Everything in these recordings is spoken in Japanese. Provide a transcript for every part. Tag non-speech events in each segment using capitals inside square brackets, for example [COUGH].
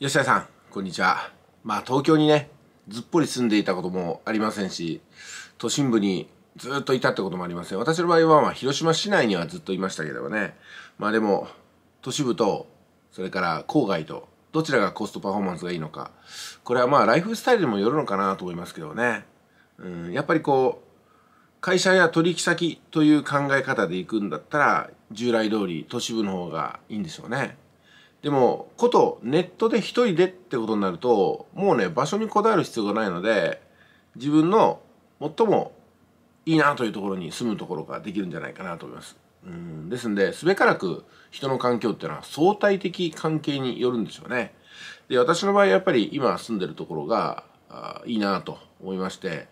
吉田さん、こんにちは。まあ、東京にね、ずっぽり住んでいたこともありませんし、都心部にずっといたってこともありません。私の場合は、まあ、広島市内にはずっといましたけどね。まあでも、都市部と、それから郊外と、どちらがコストパフォーマンスがいいのか。これはまあ、ライフスタイルにもよるのかなと思いますけどね。うん、やっぱりこう、会社や取引先という考え方で行くんだったら、従来通り都市部の方がいいんでしょうね。でもことネットで一人でってことになるともうね場所にこだわる必要がないので自分の最もいいなというところに住むところができるんじゃないかなと思います。うんですんですべからく人の環境っていうのは相対的関係によるんでしょうね。で私の場合やっぱり今住んでるところがあいいなと思いまして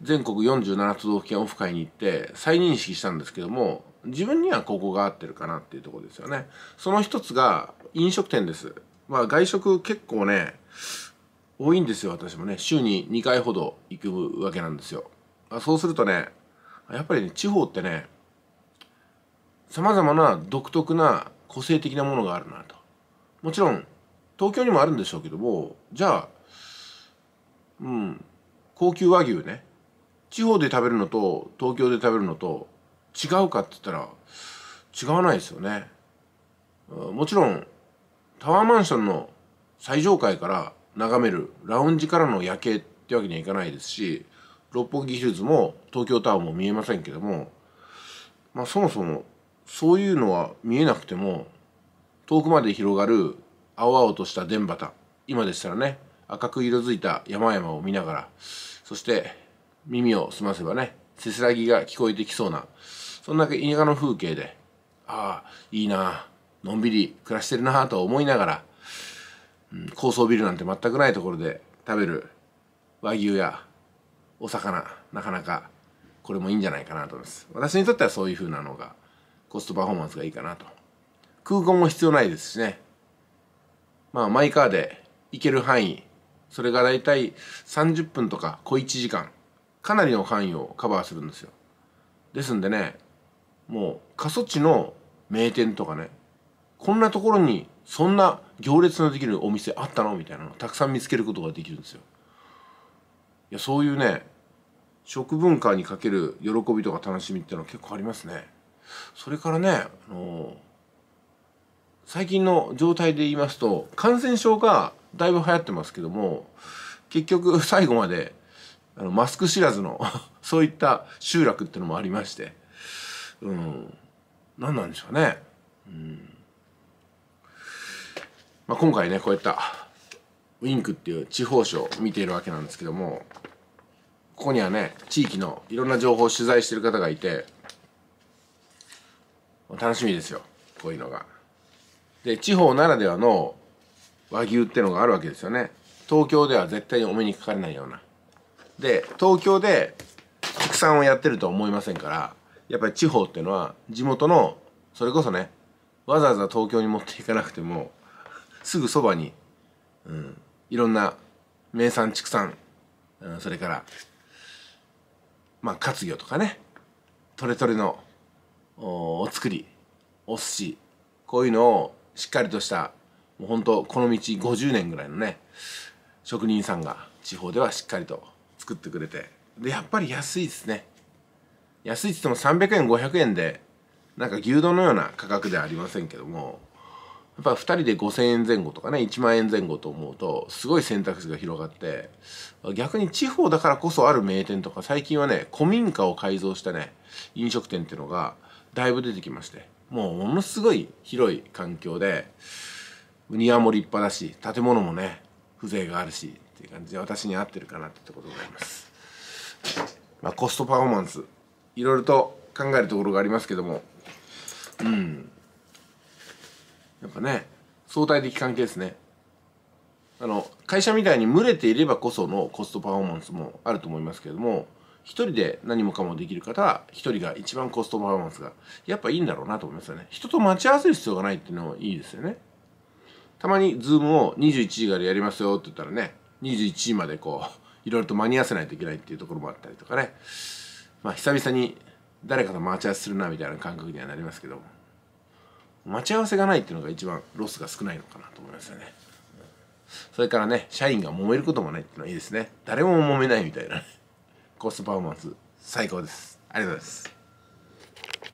全国47都道府県オフ会に行って再認識したんですけども自分にはここが合ってるかなっていうところですよね。その一つが飲食店です。まあ外食結構ね、多いんですよ、私もね。週に2回ほど行くわけなんですよ。そうするとね、やっぱりね、地方ってね、様々な独特な個性的なものがあるなと。もちろん、東京にもあるんでしょうけども、じゃあ、うん、高級和牛ね。地方で食べるのと東京で食べるのと違うかって言ったら違わないですよね。もちろんタワーマンションの最上階から眺めるラウンジからの夜景ってわけにはいかないですし六本木ヒルズも東京タワーも見えませんけども、まあ、そもそもそういうのは見えなくても遠くまで広がる青々とした波畑今でしたらね赤く色づいた山々を見ながらそして耳を澄ませばねせせらぎが聞こえてきそうなそんな田舎の風景でああいいなあのんびり暮らしてるなと思いながら、うん、高層ビルなんて全くないところで食べる和牛やお魚なかなかこれもいいんじゃないかなと思います私にとってはそういう風なのがコストパフォーマンスがいいかなと空港も必要ないですしねまあマイカーで行ける範囲それがだいたい30分とか小1時間かなりの範囲をカバーするんですよですんでねもう過疎地の名店とかねこんなところにそんな行列のできるお店あったのみたいなのたくさん見つけることができるんですよ。いやそういうね食文化にかける喜びとか楽しみっていうのは結構ありますね。それからね、あのー、最近の状態で言いますと感染症がだいぶ流行ってますけども結局最後まであのマスク知らずの [LAUGHS] そういった集落っていうのもありまして、うん、何なんでしょうね。うんまあ、今回ねこういったウィンクっていう地方紙を見ているわけなんですけどもここにはね地域のいろんな情報を取材してる方がいて楽しみですよこういうのが。で地方ならではの和牛ってのがあるわけですよね東京では絶対にお目にかかれないようなで東京で畜産をやってるとは思いませんからやっぱり地方っていうのは地元のそれこそねわざわざ東京に持っていかなくてもすぐそばに、うん、いろんな名産畜産、うん、それからまあ活魚とかねとれとれのおお作りお寿司こういうのをしっかりとしたもうほんとこの道50年ぐらいのね職人さんが地方ではしっかりと作ってくれてでやっぱり安いですね安いっつっても300円500円でなんか牛丼のような価格ではありませんけどもっぱ2人で5,000円前後とかね1万円前後と思うとすごい選択肢が広がって逆に地方だからこそある名店とか最近はね古民家を改造したね飲食店っていうのがだいぶ出てきましてもうものすごい広い環境で庭も立派だし建物もね風情があるしっていう感じで私に合ってるかなってことでございます。まあ、コストパフォーマンスいろいろと考えるところがありますけどもうんやっぱね相対的関係ですねあの会社みたいに群れていればこそのコストパフォーマンスもあると思いますけれども1人で何もかもできる方は1人が一番コストパフォーマンスがやっぱいいんだろうなと思いますよね人と待ち合わせる必要がないっていうのもいいですよねたまに Zoom を21時からやりますよって言ったらね21時までこういろいろと間に合わせないといけないっていうところもあったりとかねまあ久々に誰かと待ち合わせするなみたいな感覚にはなりますけども待ち合わせがないっていうのが一番ロスが少ないのかなと思いますよねそれからね社員が揉めることもないっていうのはいいですね誰も揉めないみたいな、ね、コストパフォーマンス最高ですありがとうございます